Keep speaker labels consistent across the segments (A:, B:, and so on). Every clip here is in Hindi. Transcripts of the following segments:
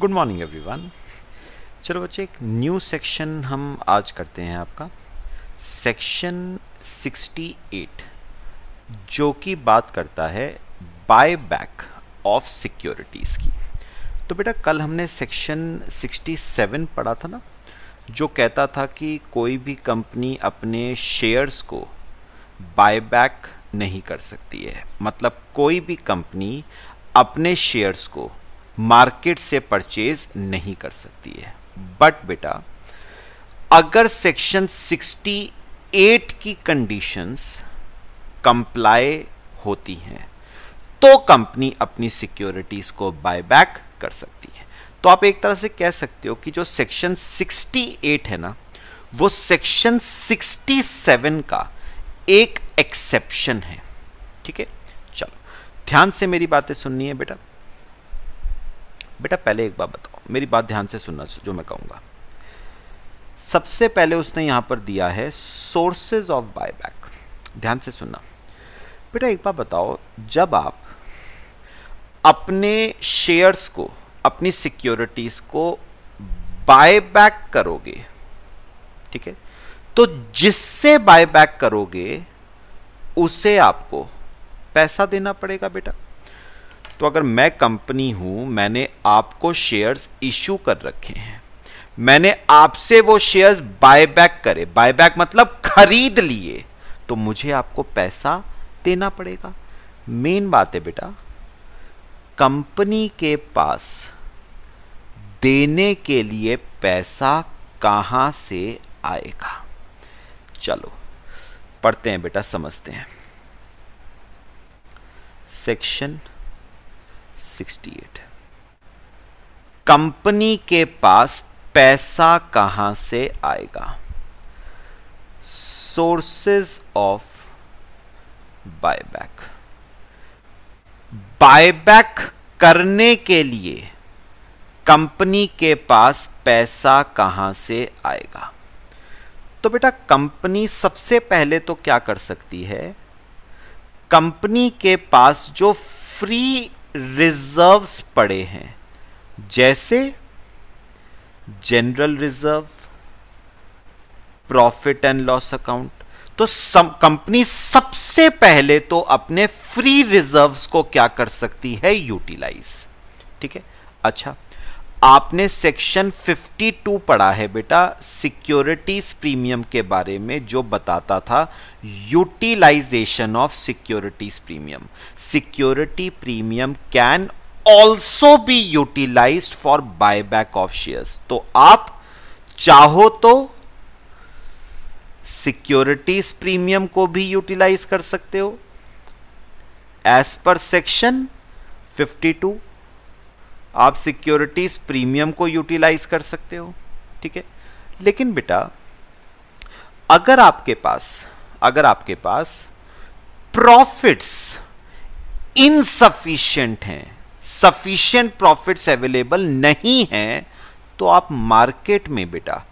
A: गुड मॉर्निंग एवरीवन चलो बच्चे एक न्यू सेक्शन हम आज करते हैं आपका सेक्शन 68 जो कि बात करता है बाय बैक ऑफ सिक्योरिटीज़ की तो बेटा कल हमने सेक्शन 67 पढ़ा था ना जो कहता था कि कोई भी कंपनी अपने शेयर्स को बाय बैक नहीं कर सकती है मतलब कोई भी कंपनी अपने शेयर्स को मार्केट से परचेज नहीं कर सकती है बट बेटा अगर सेक्शन 68 की कंडीशंस कंप्लाई होती हैं तो कंपनी अपनी सिक्योरिटीज को बायबैक कर सकती है तो आप एक तरह से कह सकते हो कि जो सेक्शन 68 है ना वो सेक्शन 67 का एक एक्सेप्शन है ठीक है चलो ध्यान से मेरी बातें सुननी है बेटा बेटा पहले एक बात बताओ मेरी बात ध्यान से सुनना जो मैं कहूँगा सबसे पहले उसने यहाँ पर दिया है सोर्सेज ऑफ बायबैक ध्यान से सुनना बेटा एक बात बताओ जब आप अपने शेयर्स को अपनी सिक्योरिटीज़ को बायबैक करोगे ठीक है तो जिससे बायबैक करोगे उसे आपको पैसा देना पड़ेगा बेटा तो अगर मैं कंपनी हूं मैंने आपको शेयर्स इश्यू कर रखे हैं मैंने आपसे वो शेयर्स बायबैक करे बायबैक मतलब खरीद लिए तो मुझे आपको पैसा देना पड़ेगा मेन बात है बेटा कंपनी के पास देने के लिए पैसा कहां से आएगा चलो पढ़ते हैं बेटा समझते हैं सेक्शन 68 कंपनी के पास पैसा कहां से आएगा सोर्सेज ऑफ बायबैक बायबैक करने के लिए कंपनी के पास पैसा कहां से आएगा तो बेटा कंपनी सबसे पहले तो क्या कर सकती है कंपनी के पास जो फ्री रिजर्व्स पड़े हैं जैसे general reserve profit and loss account तो कंपनी सबसे पहले तो अपने फ्री रिजर्व्स को क्या कर सकती है यूटिलाइज ठीक है अच्छा आपने सेक्शन 52 पढ़ा है बेटा सिक्योरिटीज प्रीमियम के बारे में जो बताता था utilisation of securities premium security premium can also be utilise for buyback of shares तो आप चाहो तो सिक्योरिटीज प्रीमियम को भी यूटिलाइज कर सकते हो एज पर सेक्शन 52 आप सिक्योरिटीज़ प्रीमियम को यूटिलाइज कर सकते हो ठीक है लेकिन बेटा अगर आपके पास अगर आपके पास प्रॉफिट्स इनसफिशियंट हैं सफिशियंट प्रॉफिट्स अवेलेबल नहीं हैं तो आप मार्केट में बेटा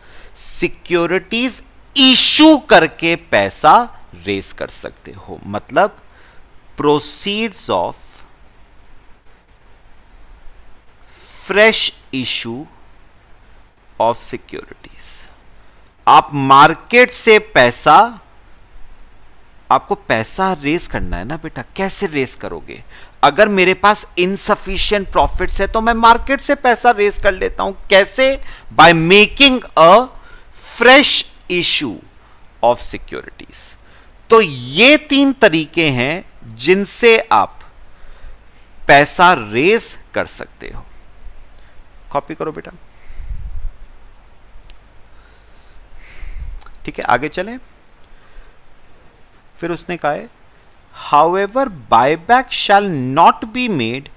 A: सिक्योरिटीज इशू करके पैसा रेस कर सकते हो मतलब proceeds of fresh issue of securities आप मार्केट से पैसा आपको पैसा रेस करना है ना बेटा कैसे रेस करोगे अगर मेरे पास इनसफिशियंट प्रॉफिट्स है तो मैं मार्केट से पैसा रेस कर लेता हूं कैसे by making a fresh issue of securities तो ये तीन तरीके हैं जिनसे आप पैसा रेस कर सकते हो कॉपी करो बेटा ठीक है आगे चले फिर उसने कहा है however buyback shall not be made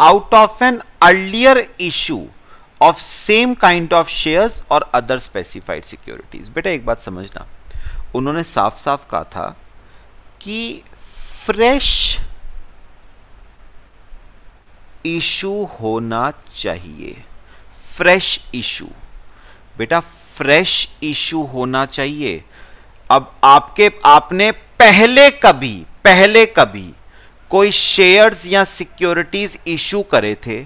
A: out of an earlier issue of same kind of shares और अदर स्पेसिफाइड सिक्योरिटीज बेटा एक बात समझना उन्होंने साफ साफ कहा था कि फ्रेश इशू होना चाहिए फ्रेश इशू बेटा फ्रेश इशू होना चाहिए अब आपके आपने पहले कभी पहले कभी कोई शेयर्स या सिक्योरिटीज इशू करे थे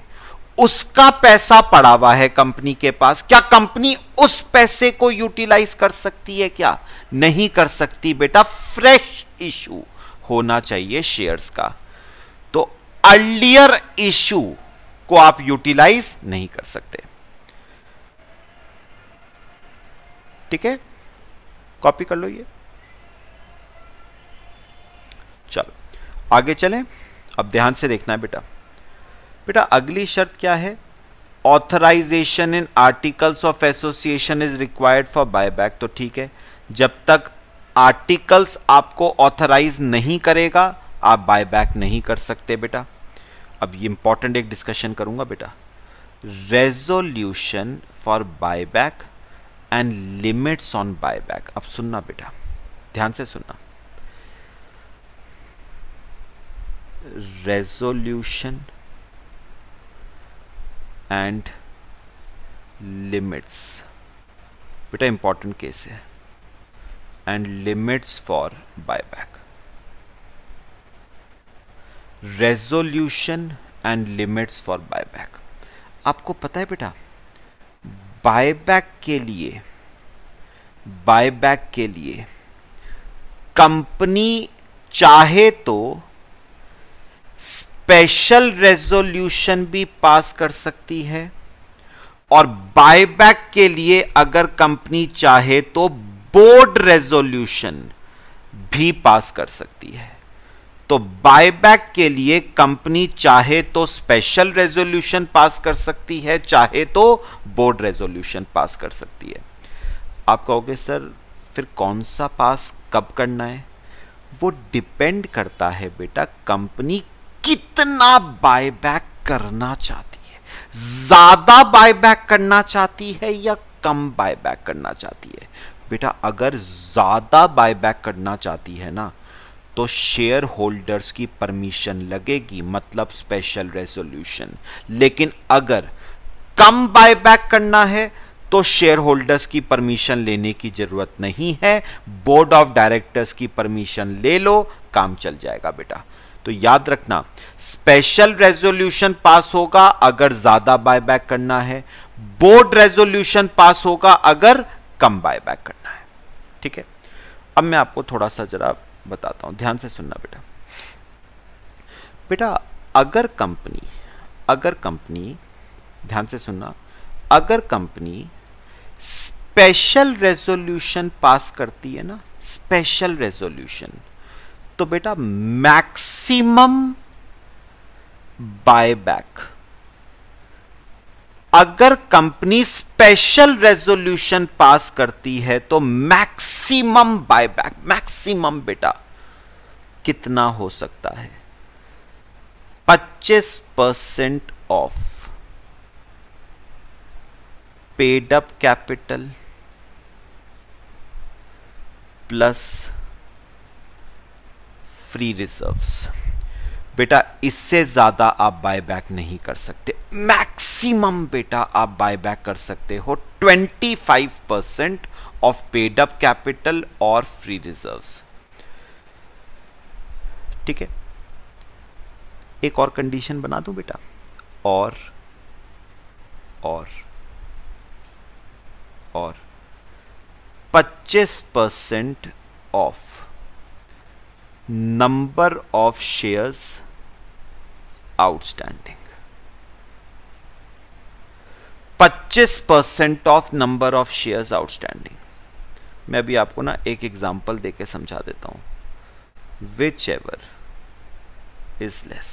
A: उसका पैसा पड़ा हुआ है कंपनी के पास क्या कंपनी उस पैसे को यूटिलाइज कर सकती है क्या नहीं कर सकती बेटा फ्रेश इशू होना चाहिए शेयर्स का तो अर्लियर इशू को आप यूटिलाइज नहीं कर सकते ठीक है कॉपी कर लो ये चलो आगे चलें अब ध्यान से देखना है बेटा बेटा अगली शर्त क्या है authorisation in articles of association is required for buyback तो ठीक है जब तक आर्टिकल्स आपको ऑथराइज नहीं करेगा आप बायबैक नहीं कर सकते बेटा अब ये इंपॉर्टेंट एक डिस्कशन करूंगा बेटा resolution for buyback and limits on buyback अब सुनना बेटा ध्यान से सुनना रेजोल्यूशन एंड लिमिट्स बेटा इंपॉर्टेंट केस है and limits for buyback resolution and limits for buyback आपको पता है बेटा बायबैक के लिए बायबैक के लिए कंपनी चाहे तो स्पेशल रेजोल्यूशन भी पास कर सकती है और बायबैक के लिए अगर कंपनी चाहे तो बोर्ड रेजोल्यूशन भी पास कर सकती है तो बायबैक के लिए कंपनी चाहे तो स्पेशल रेजोल्यूशन पास कर सकती है चाहे तो बोर्ड रेजोल्यूशन पास कर सकती है आप कहोगे सर फिर कौन सा पास कब करना है वो डिपेंड करता है बेटा कंपनी कितना बायबैक करना चाहती है ज्यादा बायबैक करना चाहती है या कम बायबैक करना चाहती है बेटा अगर ज्यादा बायबैक करना चाहती है ना तो शेयर होल्डर्स की परमिशन लगेगी मतलब स्पेशल रेजोल्यूशन लेकिन अगर कम बायबैक करना है तो शेयर होल्डर्स की परमिशन लेने की जरूरत नहीं है बोर्ड ऑफ डायरेक्टर्स की परमिशन ले लो काम चल जाएगा बेटा तो याद रखना स्पेशल रेजोल्यूशन पास होगा अगर ज्यादा बायबैक करना है बोर्ड रेजोल्यूशन पास होगा अगर कम बायबैक करना है ठीक है अब मैं आपको थोड़ा सा जरा बताता हूं ध्यान से सुनना बेटा बेटा अगर कंपनी अगर कंपनी ध्यान से सुनना अगर कंपनी स्पेशल रेजोल्यूशन पास करती है ना स्पेशल रेजोल्यूशन तो बेटा मैक्सिमम बायबैक अगर कंपनी स्पेशल रेजोल्यूशन पास करती है तो मैक्सिमम बायबैक मैक्सिमम बेटा कितना हो सकता है 25 percent of paid up capital plus free reserves बेटा इससे ज़्यादा आप बायबैक नहीं कर सकते मैक्सिमम बेटा आप बायबैक कर सकते हो 25 percent of paid up capital और फ्री रिजर्व्स ठीक है एक और कंडीशन बना दू बेटा और और और 25 percent of number of shares outstanding 25% of number of shares outstanding मैं अभी आपको ना एक एग्जांपल देके समझा देता हूं whichever is less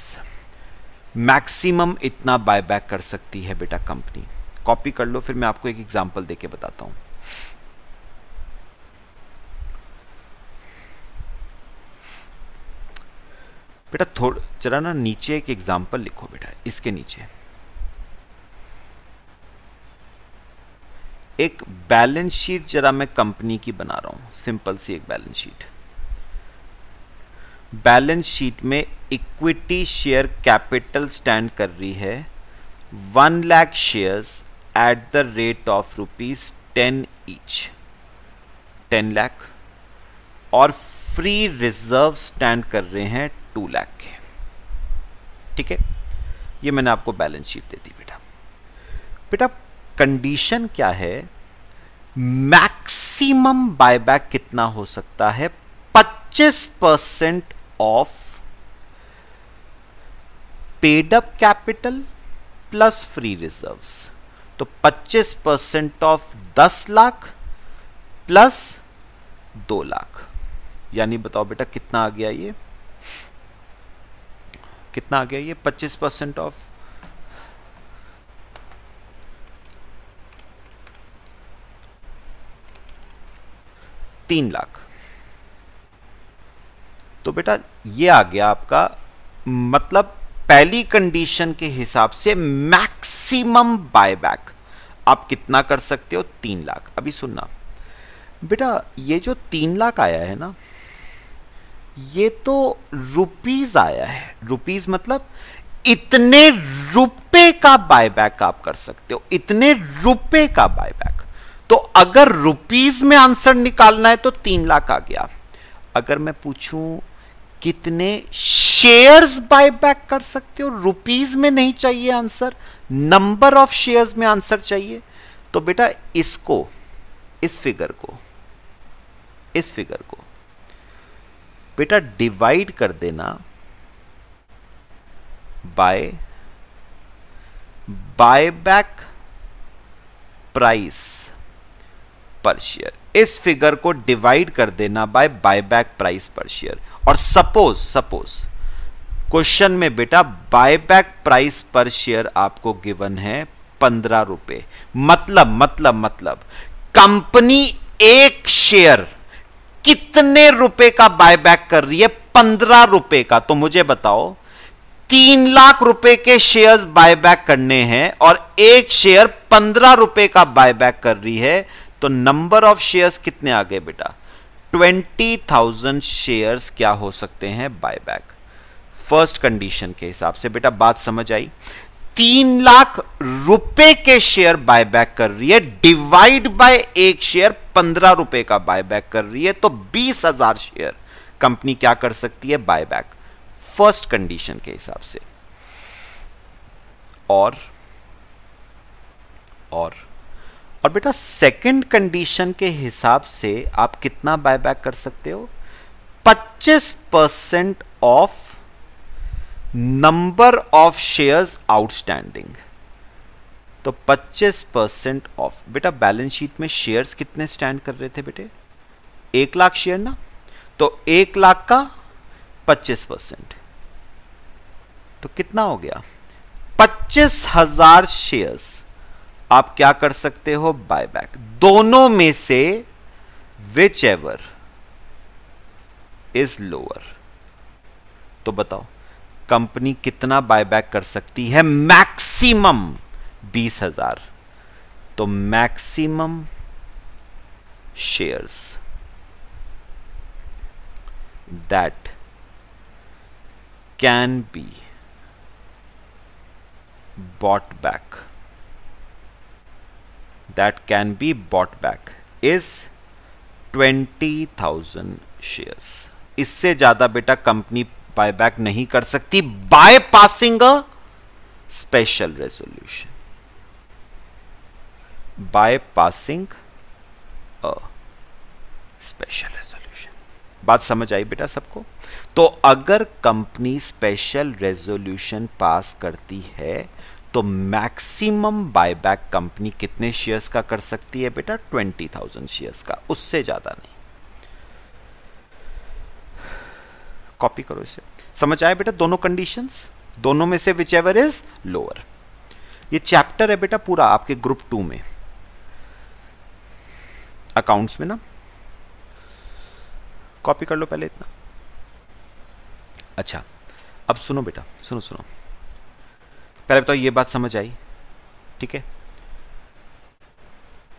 A: maximum इतना बायबैक कर सकती है बेटा कंपनी कॉपी कर लो फिर मैं आपको एक एग्जांपल देके बताता हूं बेटा थोड़ा जरा ना नीचे एक एग्जाम्पल लिखो बेटा इसके नीचे एक बैलेंस शीट जरा मैं कंपनी की बना रहा हूं सिंपल सी एक बैलेंस शीट बैलेंस शीट में इक्विटी शेयर कैपिटल स्टैंड कर रही है one lakh shares at the rate of rupees ten each ten lakh और फ्री रिजर्व स्टैंड कर रहे हैं टू लैख है ठीक है ये मैंने आपको बैलेंस शीट दे दी बेटा बेटा कंडीशन क्या है मैक्सिमम बायबैक कितना हो सकता है 25 percent of paid up capital plus free reserves तो 25 percent of 10 lakh plus 2 lakh यानी बताओ बेटा कितना आ गया ये कितना आ गया ये 25 परसेंट ऑफ तीन लाख तो बेटा ये आ गया आपका मतलब पहली कंडीशन के हिसाब से मैक्सिमम बायबैक आप कितना कर सकते हो तीन लाख अभी सुनना बेटा ये जो तीन लाख आया है ना ये तो रुपीज आया है रुपीज मतलब इतने रुपए का बायबैक आप कर सकते हो इतने रुपए का बायबैक तो अगर रुपीज में आंसर निकालना है तो तीन लाख आ गया अगर मैं पूछूं कितने शेयर्स बायबैक कर सकते हो रुपीज में नहीं चाहिए आंसर नंबर ऑफ शेयर्स में आंसर चाहिए तो बेटा इसको इस फिगर को इस फिगर को बेटा डिवाइड कर देना by buy back price per share इस फिगर को डिवाइड कर देना by buy back price per share और सपोज सपोज क्वेश्चन में बेटा buy back price per share आपको गिवन है पंद्रह रुपए मतलब मतलब मतलब कंपनी एक शेयर कितने रुपए का बायबैक कर रही है पंद्रह रुपए का तो मुझे बताओ तीन लाख रुपए के शेयर्स बायबैक करने हैं और एक शेयर पंद्रह रुपए का बायबैक कर रही है तो नंबर ऑफ शेयर्स कितने आ गए बेटा ट्वेंटी थाउजेंड शेयर्स क्या हो सकते हैं बायबैक फर्स्ट कंडीशन के हिसाब से बेटा बात समझ आई तीन लाख रुपए के शेयर बायबैक कर रही है डिवाइड बाय एक शेयर पंद्रह रुपए का बायबैक कर रही है तो बीस हजार शेयर कंपनी क्या कर सकती है बायबैक फर्स्ट कंडीशन के हिसाब से और और और बेटा सेकंड कंडीशन के हिसाब से आप कितना बायबैक कर सकते हो 25 percent of number of shares outstanding तो 25 परसेंट ऑफ बेटा बैलेंस शीट में शेयर्स कितने स्टैंड कर रहे थे बेटे एक लाख शेयर ना तो एक लाख का 25 परसेंट तो कितना हो गया पच्चीस हजार शेयर्स आप क्या कर सकते हो बायबैक दोनों में से विच एवर इज लोअर तो बताओ कंपनी कितना बायबैक कर सकती है मैक्सिमम बीस हजार तो maximum shares can be bought back that can be bought back is twenty thousand shares इससे ज़्यादा बेटा कंपनी बायबैक नहीं कर सकती by passing a special resolution by passing a special resolution बात समझ आई बेटा सबको तो अगर कंपनी स्पेशल रेजोल्यूशन पास करती है तो मैक्सिमम बायबैक कंपनी कितने शेयर्स का कर सकती है बेटा ट्वेंटी थाउजेंड शेयर्स का उससे ज़्यादा नहीं कॉपी करो इसे समझ आया बेटा दोनों कंडीशंस दोनों में से विच एवर इज लोअर ये चैप्टर है बेटा पूरा आपके ग्रुप टू में अकाउंट्स में ना कॉपी कर लो पहले इतना अच्छा अब सुनो बेटा सुनो सुनो पहले बताओ ये बात समझ आई ठीक है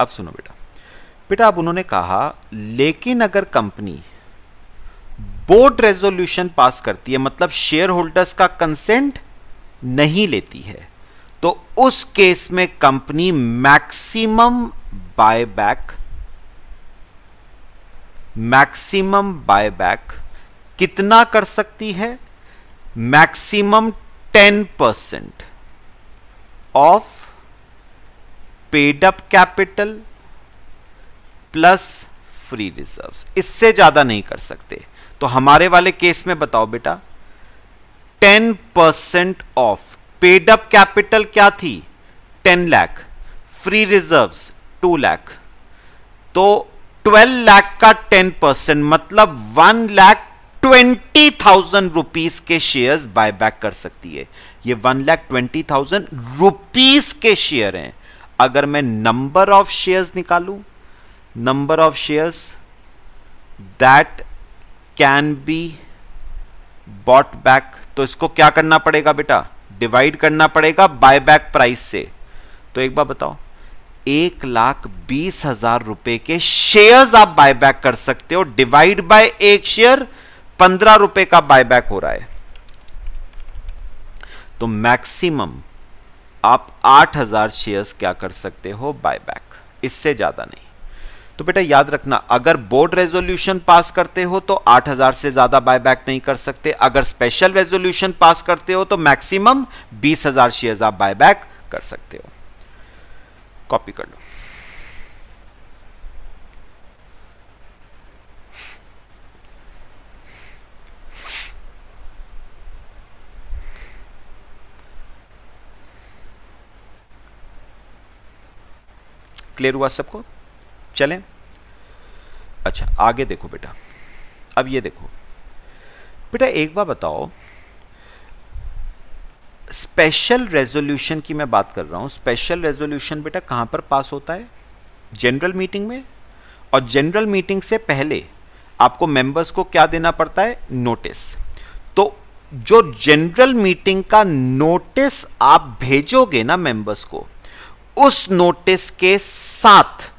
A: अब सुनो बेटा बेटा अब उन्होंने कहा लेकिन अगर कंपनी बोर्ड रेजोल्यूशन पास करती है मतलब शेयर होल्डर्स का कंसेंट नहीं लेती है तो उस केस में company maximum buyback maximum buyback कितना कर सकती है maximum ten percent of paid up capital plus free reserves इससे ज्यादा नहीं कर सकते तो हमारे वाले केस में बताओ बेटा ten percent of paid up capital क्या थी ten lakh free reserves two lakh तो ट्वेल्व लाख का टेन परसेंट मतलब one lakh twenty thousand rupees के शेयर्स बायबैक कर सकती है ये one lakh twenty thousand rupees के शेयर हैं अगर मैं नंबर ऑफ शेयर्स निकालू number of shares that can be bought back तो इसको क्या करना पड़ेगा बेटा डिवाइड करना पड़ेगा बाय बैक प्राइस से तो एक बार बताओ एक लाख बीस हजार रुपए के शेयर्स आप बाय बैक कर सकते हो डिवाइड बाय एक शेयर पंद्रह रुपए का बाय बैक हो रहा है तो मैक्सिमम आप आठ हजार शेयर्स क्या कर सकते हो बाय बैक इससे ज्यादा नहीं तो बेटा याद रखना अगर बोर्ड रेजोल्यूशन पास करते हो तो 8000 से ज़्यादा बायबैक नहीं कर सकते अगर स्पेशल रेजोल्यूशन पास करते हो तो मैक्सिमम 20000 शेयर्स आप बायबैक कर सकते हो कॉपी कर लो क्लियर हुआ सबको चलें अच्छा आगे देखो बेटा अब ये देखो बेटा एक बार बताओ स्पेशल रेजोल्यूशन की मैं बात कर रहा हूं स्पेशल रेजोल्यूशन बेटा कहां पर पास होता है जनरल मीटिंग में और जनरल मीटिंग से पहले आपको मेंबर्स को क्या देना पड़ता है नोटिस तो जो जनरल मीटिंग का नोटिस आप भेजोगे ना मेंबर्स को उस नोटिस के साथ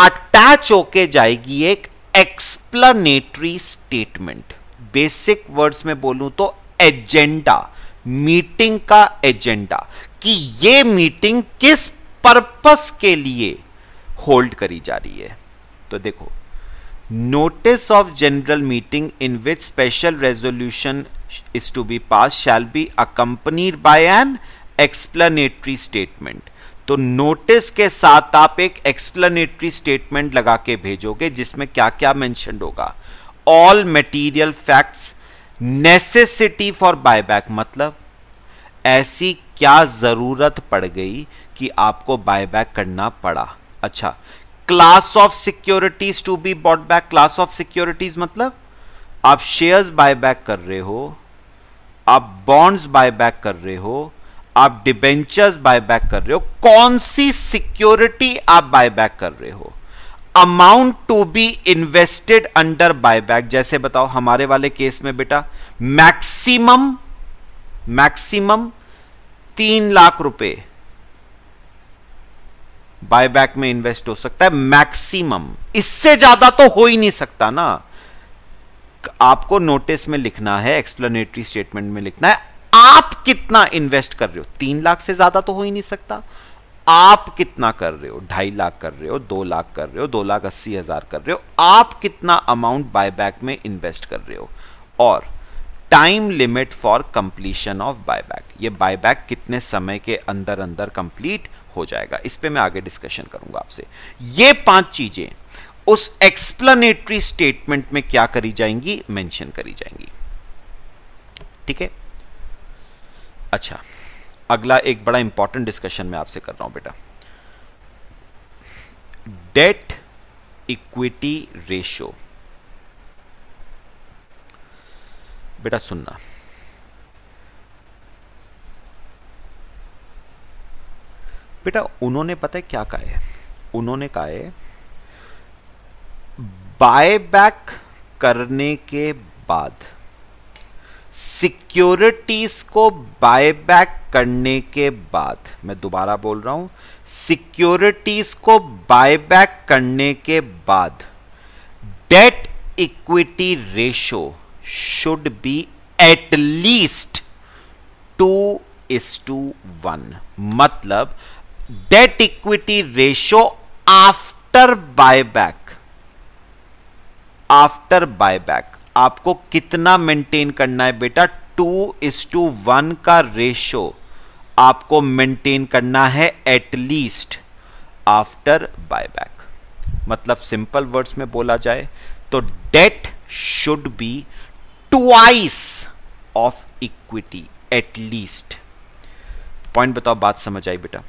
A: अटैच होके जाएगी एक एक्सप्लेनेटरी स्टेटमेंट बेसिक वर्ड्स में बोलूं तो एजेंडा मीटिंग का एजेंडा कि ये मीटिंग किस परपस के लिए होल्ड करी जा रही है तो देखो notice of general meeting in which special resolution is to be pass shall be accompanied by an explanatory statement तो नोटिस के साथ आप एक एक्सप्लेनेटरी स्टेटमेंट लगा के भेजोगे जिसमें क्या क्या मैंशन होगा all material facts necessity for buyback मतलब ऐसी क्या ज़रूरत पड़ गई कि आपको बायबैक करना पड़ा अच्छा class of securities to be bought back class of securities मतलब आप शेयर्स बाय बैक कर रहे हो आप बॉन्ड्स बाय बैक कर रहे हो आप डिबेंचर्स बैक कर रहे हो कौन सी सिक्योरिटी आप बैक कर रहे हो amount to be invested under buy back जैसे बताओ हमारे वाले केस में बेटा मैक्सिमम मैक्सिमम तीन लाख रुपए बायबैक में इन्वेस्ट हो सकता है मैक्सिमम इससे ज्यादा तो हो ही नहीं सकता ना आपको नोटिस में लिखना है एक्सप्लेनेटरी स्टेटमेंट में लिखना है आप कितना इन्वेस्ट कर रहे हो तीन लाख से ज्यादा तो हो ही नहीं सकता आप कितना कर रहे हो ढाई लाख कर रहे हो दो लाख कर रहे हो दो लाख अस्सी हजार कर रहे हो आप कितना अमाउंट बायबैक में इन्वेस्ट कर रहे हो और time limit for completion of buyback ये बायबैक कितने समय के अंदर अंदर कंप्लीट हो जाएगा इस पे मैं आगे डिस्कशन करूंगा आपसे ये पांच चीजें उस एक्सप्लेनेटरी स्टेटमेंट में क्या करी जाएंगी मेंशन करी जाएंगी ठीक है अच्छा अगला एक बड़ा इंपॉर्टेंट डिस्कशन मैं आपसे कर रहा हूं बेटा डेट इक्विटी रेशियो बेटा सुनना बेटा उन्होंने पता है क्या कहा है उन्होंने कहा है बाय बैक करने के बाद सिक्योरिटीज को बायबैक करने के बाद मैं दोबारा बोल रहा हूं सिक्योरिटीज को बायबैक करने के बाद debt equity ratio should be at least two is to one मतलब debt equity ratio after buyback after buyback आपको कितना मेंटेन करना है बेटा टू इज टू वन का रेशो आपको मेंटेन करना है एटलीस्ट आफ्टर बायबैक मतलब सिंपल वर्ड्स में बोला जाए तो debt should be twice of equity at least point बताओ बात समझ आई बेटा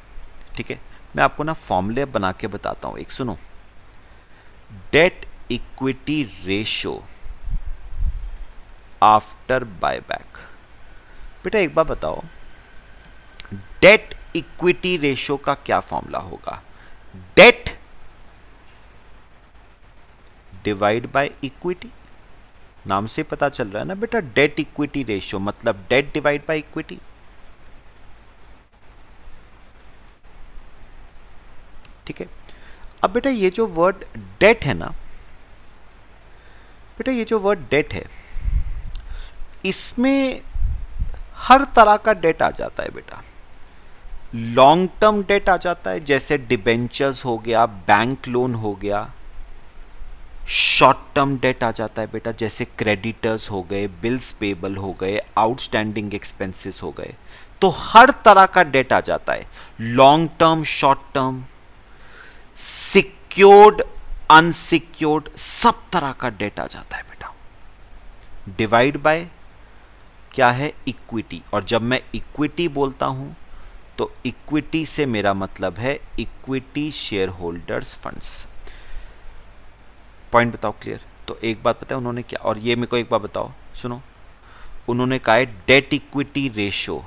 A: ठीक है मैं आपको ना फॉर्मुले बना के बताता हूं एक सुनो debt equity ratio after buyback बेटा एक बार बताओ डेट इक्विटी रेशो का क्या फॉर्मूला होगा डेट डिवाइड बाय इक्विटी नाम से पता चल रहा है ना बेटा डेट इक्विटी रेशियो मतलब डेट डिवाइड बाय इक्विटी ठीक है अब बेटा ये जो वर्ड डेट है ना बेटा ये जो वर्ड डेट है इसमें हर तरह का डेट आ जाता है बेटा लॉन्ग टर्म डेट आ जाता है जैसे डिबेंचर्स हो गया बैंक लोन हो गया शॉर्ट टर्म डेट आ जाता है बेटा जैसे क्रेडिटर्स हो गए बिल्स पेबल हो गए आउटस्टैंडिंग एक्सपेंसेस हो गए तो हर तरह का डेट आ जाता है long term short term secured unsecured सब तरह का डेट आ जाता है बेटा डिवाइड बाय क्या है इक्विटी और जब मैं इक्विटी बोलता हूँ तो इक्विटी से मेरा मतलब है equity share holders funds point बताओ क्लियर तो एक बात बताए उन्होंने क्या और ये मेरे को एक बात बताओ सुनो उन्होंने कहा है debt equity ratio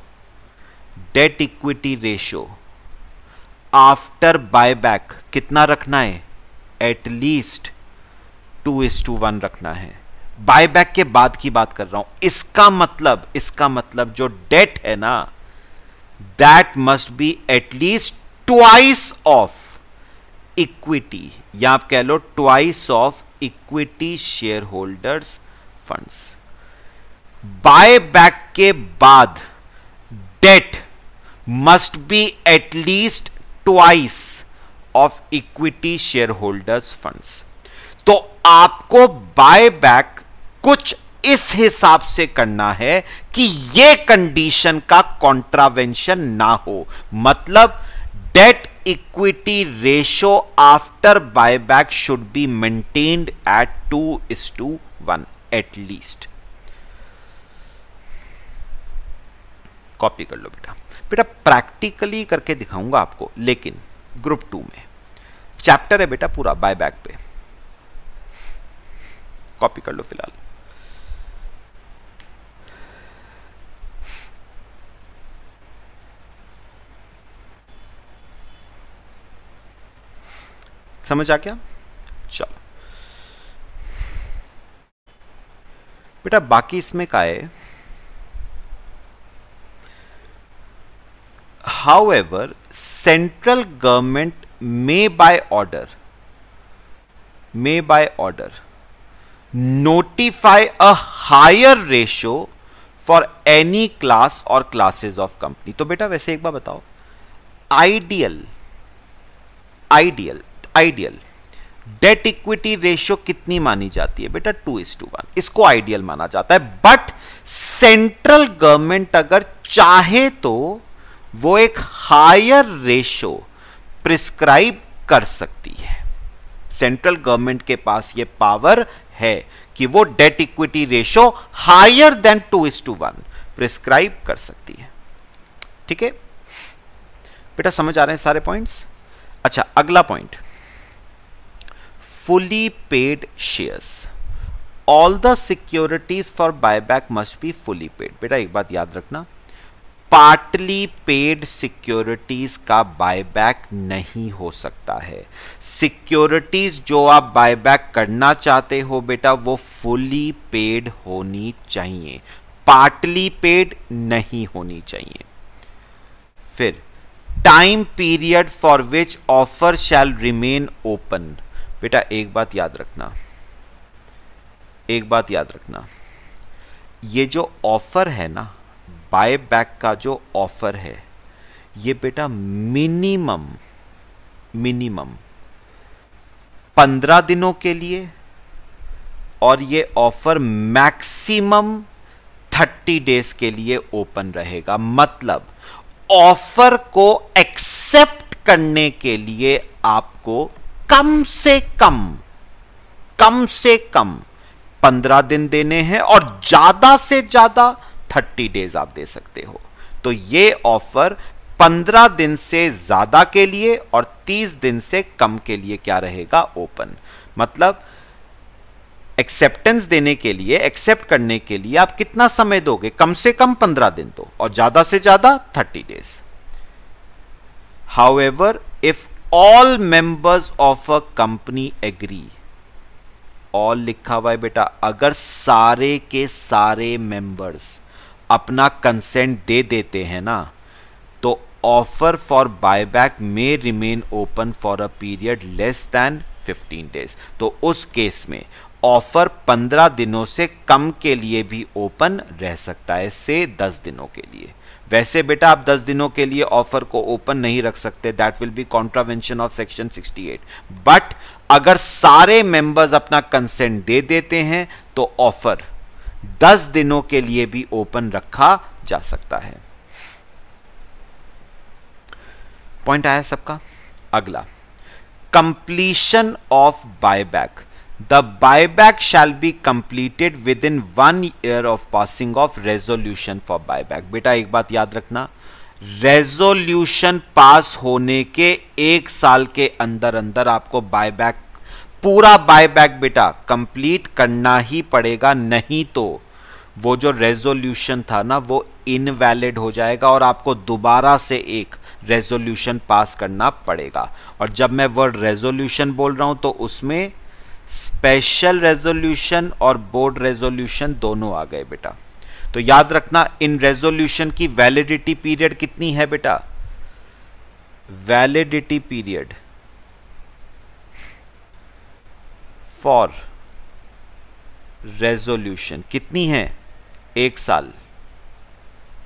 A: debt equity ratio after buyback कितना रखना है at least two is to one रखना है बायबैक के बाद की बात कर रहा हूं इसका मतलब इसका मतलब जो डेट है ना that must be at least twice of equity या आप कह लो twice of equity share holders funds buyback के बाद debt must be at least twice of equity share holders funds तो आपको बायबैक कुछ इस हिसाब से करना है कि यह कंडीशन का कॉन्ट्रावेंशन ना हो मतलब debt equity ratio after buyback should be maintained at two is to one at least copy कर लो बेटा बेटा प्रैक्टिकली करके दिखाऊंगा आपको लेकिन ग्रुप टू में चैप्टर है बेटा पूरा बायबैक पे कॉपी कर लो फिलहाल समझ आ गया चलो बेटा बाकी इसमें का है however central government may by order may by order notify a higher ratio for any class और क्लासेस ऑफ कंपनी तो बेटा वैसे एक बार बताओ ideal ideal ideal debt equity ratio कितनी मानी जाती है बेटा टू इज टू वन इसको आइडियल माना जाता है बट सेंट्रल गवर्नमेंट अगर चाहे तो वो एक हायर रेशो प्रिस्क्राइब कर सकती है सेंट्रल गवर्नमेंट के पास ये पावर है कि वो debt equity ratio higher than two is to one prescribe कर सकती है ठीक है बेटा समझ आ रहे हैं सारे पॉइंट्स अच्छा अगला point fully paid shares all the securities for buyback must be fully paid बेटा एक बात याद रखना पार्टली पेड सिक्योरिटीज का बायबैक नहीं हो सकता है सिक्योरिटीज जो आप बायबैक करना चाहते हो बेटा वो फुली पेड होनी चाहिए पार्टली पेड नहीं होनी चाहिए फिर time period for which offer shall remain open बेटा एक बात याद रखना एक बात याद रखना ये जो ऑफर है ना बाय बैक का जो ऑफर है ये बेटा मिनिमम मिनिमम पंद्रह दिनों के लिए और ये ऑफर मैक्सिमम थर्टी डेज के लिए ओपन रहेगा मतलब ऑफर को एक्सेप्ट करने के लिए आपको कम से कम कम से कम पंद्रह दिन देने हैं और ज्यादा से ज्यादा थर्टी डेज आप दे सकते हो तो ये ऑफर पंद्रह दिन से ज्यादा के लिए और तीस दिन से कम के लिए क्या रहेगा ओपन मतलब एक्सेप्टेंस देने के लिए एक्सेप्ट करने के लिए आप कितना समय दोगे कम से कम पंद्रह दिन दो और ज्यादा से ज्यादा thirty days however if all members of a company agree all लिखा हुआ है बेटा अगर सारे के सारे मेंबर्स अपना कंसेंट दे देते हैं ना तो offer for buyback may remain open for a period less than 15 days तो उस केस में ऑफर 15 दिनों से कम के लिए भी ओपन रह सकता है से 10 दिनों के लिए वैसे बेटा आप 10 दिनों के लिए ऑफर को ओपन नहीं रख सकते that will be contravention of section 68 but अगर सारे मेंबर्स अपना कंसेंट दे देते हैं तो ऑफर 10 दिनों के लिए भी ओपन रखा जा सकता है पॉइंट आया सबका अगला completion of buyback The buyback shall be completed within one year of passing of resolution for buyback. बेटा एक बात याद रखना रेजोल्यूशन पास होने के एक साल के अंदर अंदर आपको बायबैक पूरा बैक बेटा कंप्लीट करना ही पड़ेगा नहीं तो वो जो रेजोल्यूशन था ना वो इनवैलिड हो जाएगा और आपको दोबारा से एक रेजोल्यूशन पास करना पड़ेगा और जब मैं वर्ड रेजोल्यूशन बोल रहा हूं तो उसमें स्पेशल रेजोल्यूशन और बोर्ड रेजोल्यूशन दोनों आ गए बेटा तो याद रखना इन रेजोल्यूशन की वैलिडिटी पीरियड कितनी है बेटा वैलिडिटी पीरियड फॉर रेजोल्यूशन कितनी है एक साल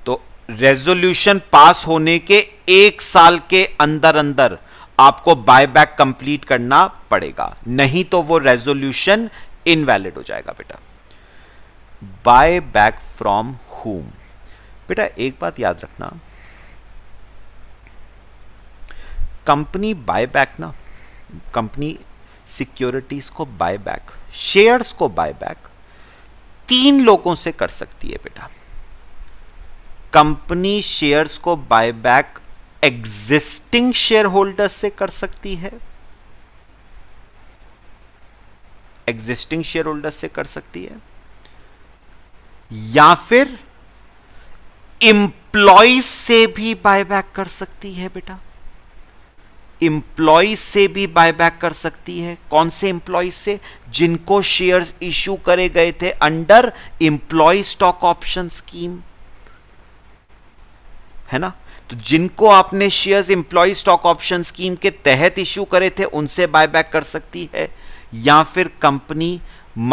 A: तो रेजोल्यूशन पास होने के एक साल के अंदर अंदर आपको बायबैक कंप्लीट करना पड़ेगा नहीं तो वो रेजोल्यूशन इनवैलिड हो जाएगा बेटा बाय बैक फ्रॉम होम बेटा एक बात याद रखना कंपनी बाय बैक ना कंपनी सिक्योरिटीज को बाय बैक शेयर्स को बाय बैक तीन लोगों से कर सकती है बेटा कंपनी शेयर्स को buy back existing share holders से कर सकती है एग्जिस्टिंग शेयर होल्डर्स से कर सकती है या फिर इम्प्लॉय से भी बायबैक कर सकती है बेटा इंप्लॉयज से भी बायबैक कर सकती है कौन से इंप्लॉयज से जिनको शेयर्स इश्यू करे गए थे under employee stock option scheme है ना तो जिनको आपने shares employee stock option scheme के तहत इश्यू करे थे उनसे बायबैक कर सकती है या फिर कंपनी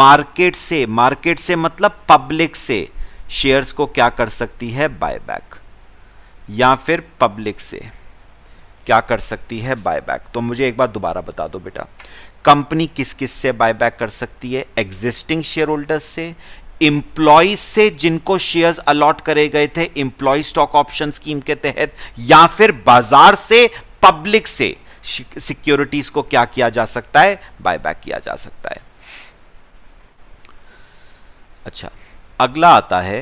A: मार्केट से मार्केट से मतलब पब्लिक से शेयर्स को क्या कर सकती है बायबैक या फिर पब्लिक से क्या कर सकती है बायबैक तो मुझे एक बार दोबारा बता दो बेटा कंपनी किस किस से बायबैक कर सकती है एग्जिस्टिंग शेयर होल्डर्स से इंप्लॉयज से जिनको शेयर्स अलॉट करे गए थे इंप्लॉय स्टॉक ऑप्शन स्कीम के तहत या फिर बाजार से पब्लिक से सिक्योरिटीज को क्या किया जा सकता है बायबैक किया जा सकता है अच्छा अगला आता है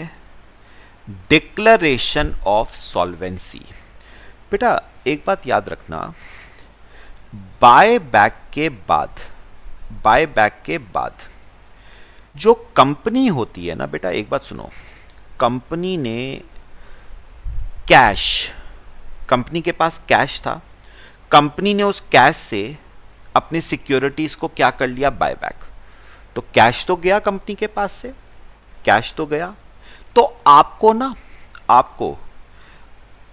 A: डिक्लरेशन ऑफ सॉल्वेंसी बेटा एक बात याद रखना बाय बैक के बाद बाय बैक के बाद जो कंपनी होती है ना बेटा एक बात सुनो कंपनी ने कैश कंपनी के पास कैश था कंपनी ने उस कैश से अपनी सिक्योरिटीज़ को क्या कर लिया बायबैक तो कैश तो गया कंपनी के पास से कैश तो गया तो आपको ना आपको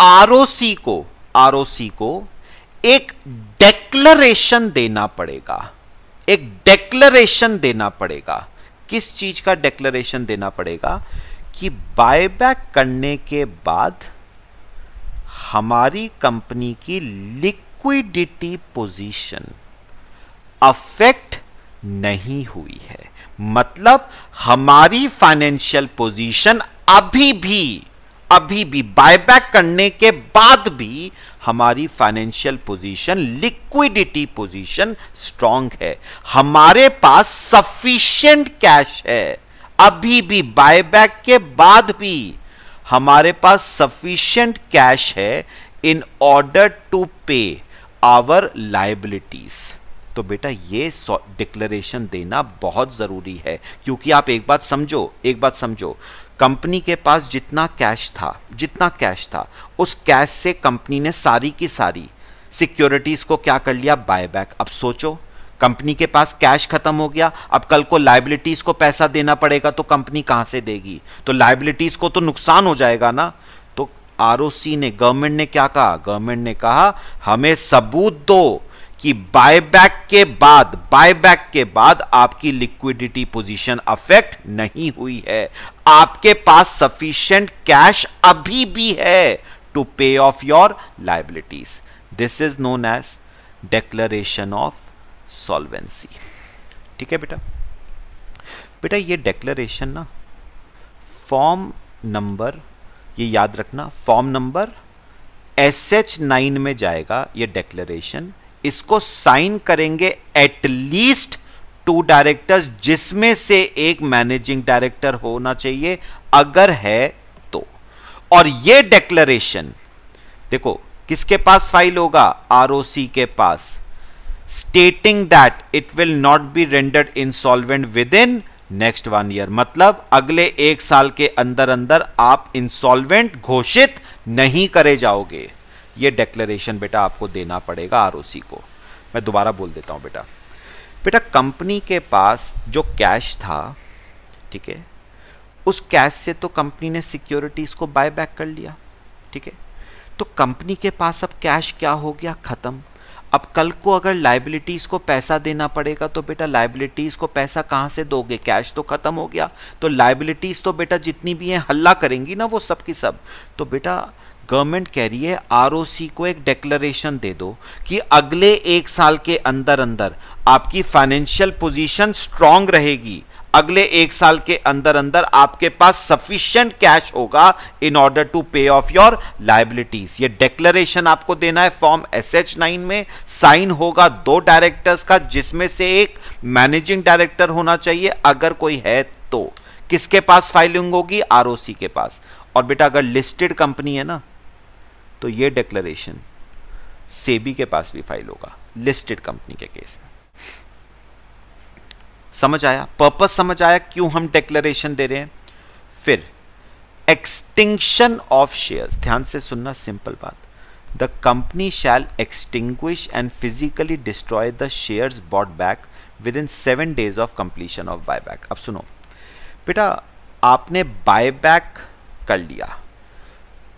A: आर को आर को एक डेक्लरेशन देना पड़ेगा एक डेक्लरेशन देना पड़ेगा किस चीज का डिक्लेरेशन देना पड़ेगा कि बायबैक करने के बाद हमारी कंपनी की लिक्विडिटी पोजीशन अफेक्ट नहीं हुई है मतलब हमारी फाइनेंशियल पोजीशन अभी भी अभी भी बायबैक करने के बाद भी हमारी financial position liquidity position strong है हमारे पास सफिशिएंट कैश है अभी भी बायबैक के बाद भी हमारे पास सफिशिएंट कैश है in order to pay our liabilities तो बेटा ये डिक्लेरेशन देना बहुत ज़रूरी है क्योंकि आप एक बात समझो एक बात समझो कंपनी के पास जितना कैश था जितना कैश था उस कैश से कंपनी ने सारी की सारी सिक्योरिटीज़ को क्या कर लिया बायबैक अब सोचो कंपनी के पास कैश खत्म हो गया अब कल को लाइबिलिटीज़ को पैसा देना पड़ेगा तो कंपनी कहाँ से देगी तो लाइबिलिटीज़ को तो नुकसान हो जाएगा ना तो आर ने गवर्नमेंट ने क्या कहा गवर्नमेंट ने कहा हमें सबूत दो कि बायबैक के बाद बायबैक के बाद आपकी लिक्विडिटी पोजीशन अफेक्ट नहीं हुई है आपके पास सफिशिएंट कैश अभी भी है to pay off your liabilities this is known as declaration of solvency ठीक है बेटा बेटा ये डेक्लरेशन ना फॉर्म नंबर ये याद रखना form number S H nine में जाएगा ये डेक्लरेशन इसको साइन करेंगे एटलीस्ट टू डायरेक्टर्स जिसमें से एक मैनेजिंग डायरेक्टर होना चाहिए अगर है तो और यह डेक्लरेशन देखो किसके पास फाइल होगा आरओसी के पास stating that it will not be rendered insolvent within next one year मतलब अगले एक साल के अंदर अंदर आप इंसॉल्वेंट घोषित नहीं करे जाओगे ये डेक्लेरेशन बेटा आपको देना पड़ेगा आर को मैं दोबारा बोल देता हूँ बेटा बेटा कंपनी के पास जो कैश था ठीक है उस कैश से तो कंपनी ने सिक्योरिटीज़ को बाय बैक कर लिया ठीक है तो कंपनी के पास अब कैश क्या हो गया ख़त्म अब कल को अगर लाइबिलिटीज़ को पैसा देना पड़ेगा तो बेटा लाइबिलिटीज़ को पैसा कहाँ से दोगे कैश तो ख़त्म हो गया तो लाइबिलिटीज़ तो बेटा जितनी भी हैं हल्ला करेंगी ना वो सब की सब तो बेटा गवर्नमेंट कह रही है आरओसी को एक डेक्लरेशन दे दो कि अगले एक साल के अंदर अंदर आपकी फाइनेंशियल पोजीशन स्ट्रांग रहेगी अगले एक साल के अंदर अंदर आपके पास सफिशियंट कैश होगा in order to pay off your liabilities ये डेक्लेशन आपको देना है फॉर्म एस एच नाइन में साइन होगा दो डायरेक्टर्स का जिसमें से एक मैनेजिंग डायरेक्टर होना चाहिए अगर कोई है तो किसके पास फाइलिंग होगी आरओसी के पास और बेटा अगर लिस्टेड कंपनी है ना तो ये डिक्लेरेशन सेबी के पास भी फाइल होगा लिस्टेड कंपनी के केस में समझ आया पर्पस समझ आया क्यों हम डिक्लेरेशन दे रहे हैं फिर एक्सटिंक्शन ऑफ शेयर ध्यान से सुनना सिंपल बात the company shall extinguish and physically destroy the shares bought back within seven days of completion of back अब सुनो बेटा आपने बाय बैक कर लिया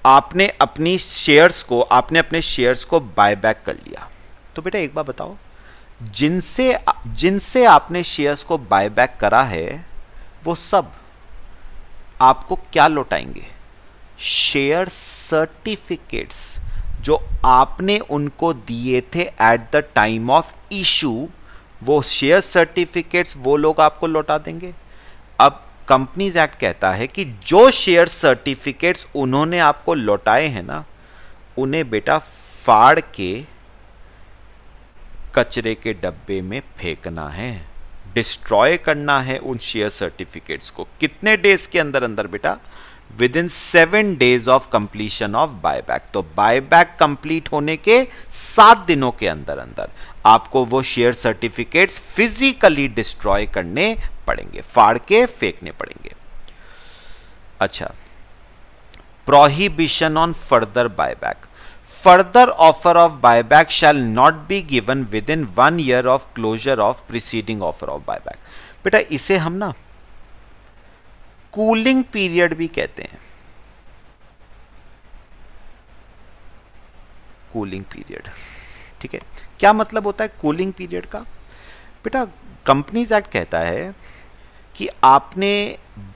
A: आपने अपनी शेयर्स को आपने अपने शेयर्स को बायबैक कर लिया तो बेटा एक बार बताओ जिनसे जिनसे आपने शेयर्स को बायबैक करा है वो सब आपको क्या लौटाएंगे शेयर सर्टिफिकेट्स जो आपने उनको दिए थे at the time of issue वो शेयर सर्टिफिकेट्स वो लोग आपको लौटा देंगे अब कंपनीज एक्ट कहता है कि जो शेयर सर्टिफिकेट्स उन्होंने आपको लौटाए हैं ना उन्हें बेटा फाड़ के कचरे के डब्बे में फेंकना है डिस्ट्रॉय करना है उन शेयर सर्टिफिकेट्स को कितने डेज के अंदर अंदर बेटा within seven days of completion of buyback तो बायबैक कंप्लीट होने के सात दिनों के अंदर अंदर आपको वो शेयर सर्टिफिकेट्स फिजिकली डिस्ट्रॉय करने पड़ेंगे फाड़ के फेंकने पड़ेंगे अच्छा prohibition on further buyback buy back shall not be given within one year of closure of of offer of buy back बेटा इसे हम ना कूलिंग पीरियड भी कहते हैं कूलिंग पीरियड ठीक है क्या मतलब होता है कूलिंग पीरियड का बेटा कंपनीज एक्ट कहता है कि आपने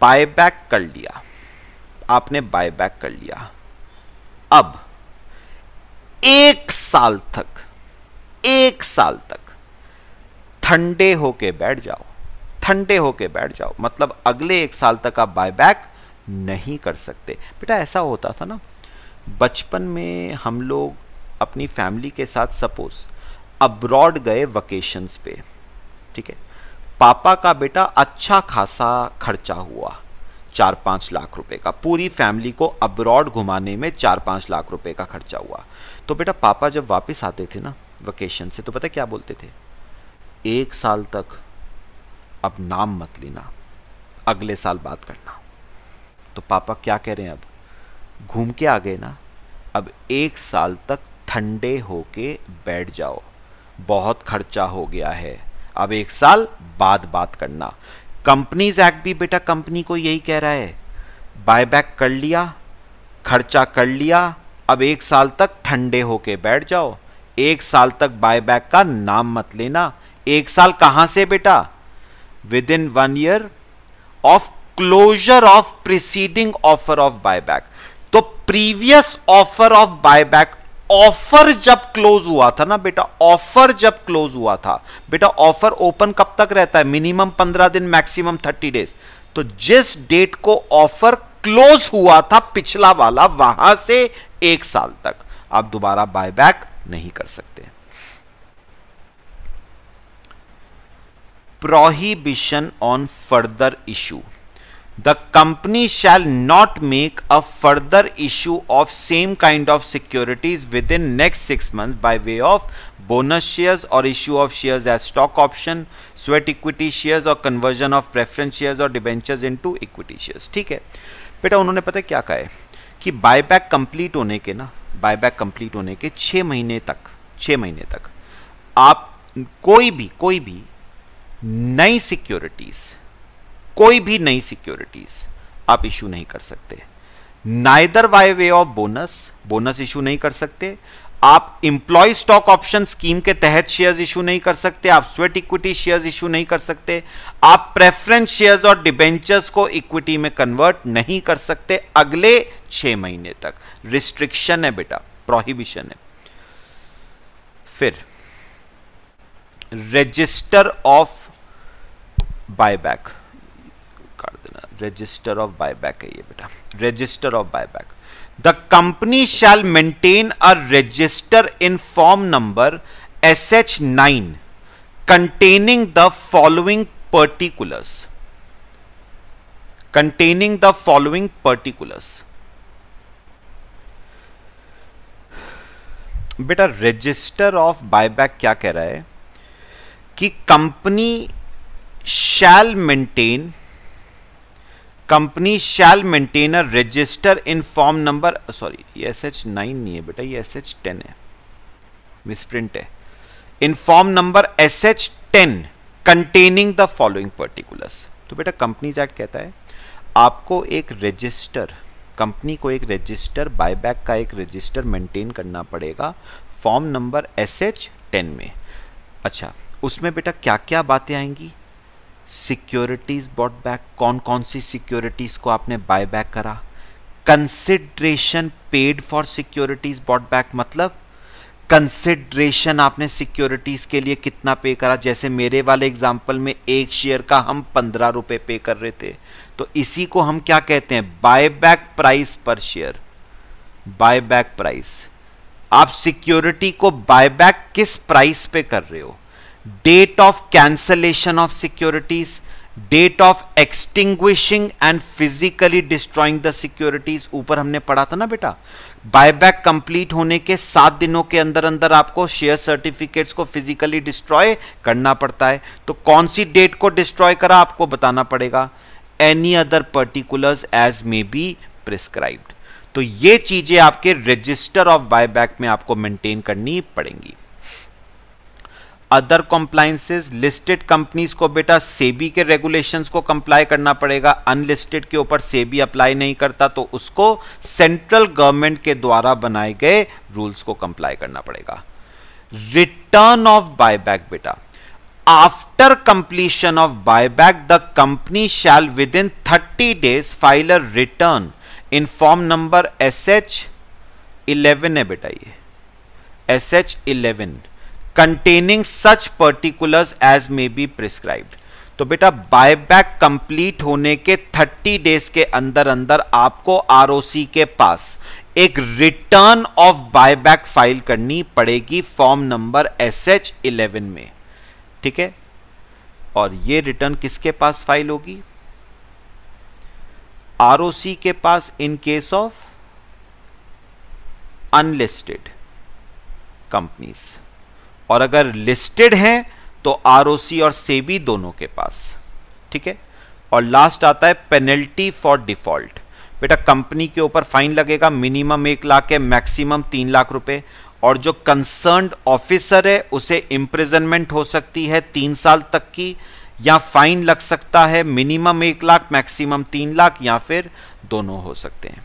A: बायबैक कर लिया आपने बायबैक कर लिया अब एक साल तक एक साल तक ठंडे होके बैठ जाओ ठंडे होके बैठ जाओ मतलब अगले एक साल तक आप बायबैक नहीं कर सकते बेटा ऐसा होता था ना बचपन में हम लोग अपनी फैमिली के साथ सपोज अब्रॉड गए वकेशंस पे ठीक है पापा का बेटा अच्छा खासा खर्चा हुआ चार पांच लाख रुपए का पूरी फैमिली को अब्रॉड घुमाने में चार पांच लाख रुपए का खर्चा हुआ तो बेटा पापा जब वापस आते थे ना वकेशन से तो पता क्या बोलते थे एक साल तक अब नाम मत लेना अगले साल बात करना तो पापा क्या कह रहे हैं अब घूम के आ गए ना अब एक साल तक ठंडे होके बैठ जाओ बहुत खर्चा हो गया है अब एक साल बाद बात करना कंपनीज एक्ट भी बेटा कंपनी को यही कह रहा है बायबैक कर लिया खर्चा कर लिया अब एक साल तक ठंडे होके बैठ जाओ एक साल तक बायबैक का नाम मत लेना एक साल कहां से बेटा within one year of closure of preceding offer of buyback तो previous offer of buyback offer जब क्लोज हुआ था ना बेटा ऑफर जब क्लोज हुआ था बेटा ऑफर ओपन कब तक रहता है मिनिमम पंद्रह दिन मैक्सिमम थर्टी डेज तो जिस डेट को ऑफर क्लोज हुआ था पिछला वाला वहां से एक साल तक आप दोबारा बायबैक नहीं कर सकते prohibition on further issue the company shall not make a further issue of same kind of securities within next six month by way of bonus shares और issue of shares as stock option sweat equity shares और कन्वर्जन ऑफ प्रेफरेंस शेयर्स और debentures into equity shares ठीक है बेटा उन्होंने पता क्या कहा है कि बाय बैक कंप्लीट होने के ना बाय बैक कंप्लीट होने के छः महीने तक छः महीने तक आप कोई भी कोई भी नई सिक्योरिटीज़ कोई भी नई सिक्योरिटीज आप इशू नहीं कर सकते neither by way of bonus bonus issue नहीं कर सकते आप इंप्लॉय स्टॉक ऑप्शन स्कीम के तहत शेयर्स इशू नहीं कर सकते आप स्वेट इक्विटी शेयर्स इशू नहीं कर सकते आप प्रेफरेंस शेयर्स और डिबेंचर्स को इक्विटी में कन्वर्ट नहीं कर सकते अगले छह महीने तक रिस्ट्रिक्शन है बेटा प्रोहिबिशन है फिर register of buyback register of buyback है ये बेटा register of buyback the company shall maintain a register in form number S H nine containing the following particulars containing the following particulars बेटा रजिस्टर ऑफ बायबैक क्या कह रहा है कि company shall maintain company shall maintain a register in form number sorry ये एस एच नाइन नहीं है बेटा ये एस एच टेन है मिसप्रिंट है इन form number S H ten containing the following particulars तो बेटा कंपनीज एक्ट कहता है आपको एक रजिस्टर कंपनी को एक रजिस्टर बायबैक का एक रजिस्टर मेंटेन करना पड़ेगा form number S H ten में अच्छा उसमें बेटा क्या क्या बातें आएंगी सिक्योरिटीज बॉट बैक कौन कौन सी सिक्योरिटीज को आपने बाय बैक करा consideration paid for securities bought back मतलब कंसिड्रेशन आपने सिक्योरिटीज के लिए कितना पे करा जैसे मेरे वाले एग्जाम्पल में एक शेयर का हम पंद्रह रुपए पे कर रहे थे तो इसी को हम क्या कहते हैं buy back price per share buy back price आप सिक्योरिटी को बाय बैक किस प्राइस पे कर रहे हो date of cancellation of securities date of extinguishing and physically destroying the securities ऊपर हमने पढ़ा था ना बेटा बायबैक कंप्लीट होने के सात दिनों के अंदर अंदर आपको शेयर सर्टिफिकेट्स को फिजिकली डिस्ट्रॉय करना पड़ता है तो कौन सी डेट को डिस्ट्रॉय करा आपको बताना पड़ेगा any other particulars as may be prescribed तो ये चीजें आपके रजिस्टर ऑफ बायबैक में आपको मेंटेन करनी पड़ेंगी अदर कॉम्प्लाइंसेज लिस्टेड कंपनीज को बेटा सेबी के रेगुलेशंस को कंप्लाई करना पड़ेगा अनलिस्टेड के ऊपर सेबी अप्लाई नहीं करता तो उसको सेंट्रल गवर्नमेंट के द्वारा बनाए गए रूल्स को कंप्लाई करना पड़ेगा रिटर्न ऑफ बायबैक बेटा after completion of buyback the company shall within thirty days file a return in form number S H eleven है बेटा ये S H eleven containing such particulars as may be prescribed तो बेटा बायबैक कंप्लीट होने के 30 डेज के अंदर अंदर आपको आर के पास एक रिटर्न ऑफ बायबैक फाइल करनी पड़ेगी form number S H eleven में ठीक है और ये रिटर्न किसके पास फाइल होगी आर के पास in case of unlisted companies और अगर लिस्टेड हैं तो आर और सेबी दोनों के पास ठीक है और लास्ट आता है पेनल्टी फॉर डिफॉल्ट बेटा कंपनी के ऊपर फाइन लगेगा मिनिमम एक लाख है मैक्सिमम तीन लाख रुपए और जो कंसर्न ऑफिसर है उसे इम्प्रिजनमेंट हो सकती है तीन साल तक की या फाइन लग सकता है मिनिमम एक लाख मैक्सिमम तीन लाख या फिर दोनों हो सकते हैं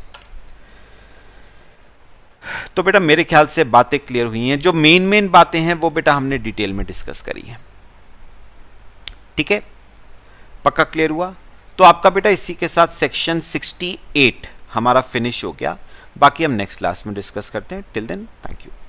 A: तो बेटा मेरे ख्याल से बातें क्लियर हुई हैं जो मेन मेन बातें हैं वो बेटा हमने डिटेल में डिस्कस करी है ठीक है पक्का क्लियर हुआ तो आपका बेटा इसी के साथ सेक्शन 68 हमारा फिनिश हो गया बाकी हम नेक्स्ट क्लास में डिस्कस करते हैं टिल देन थैंक यू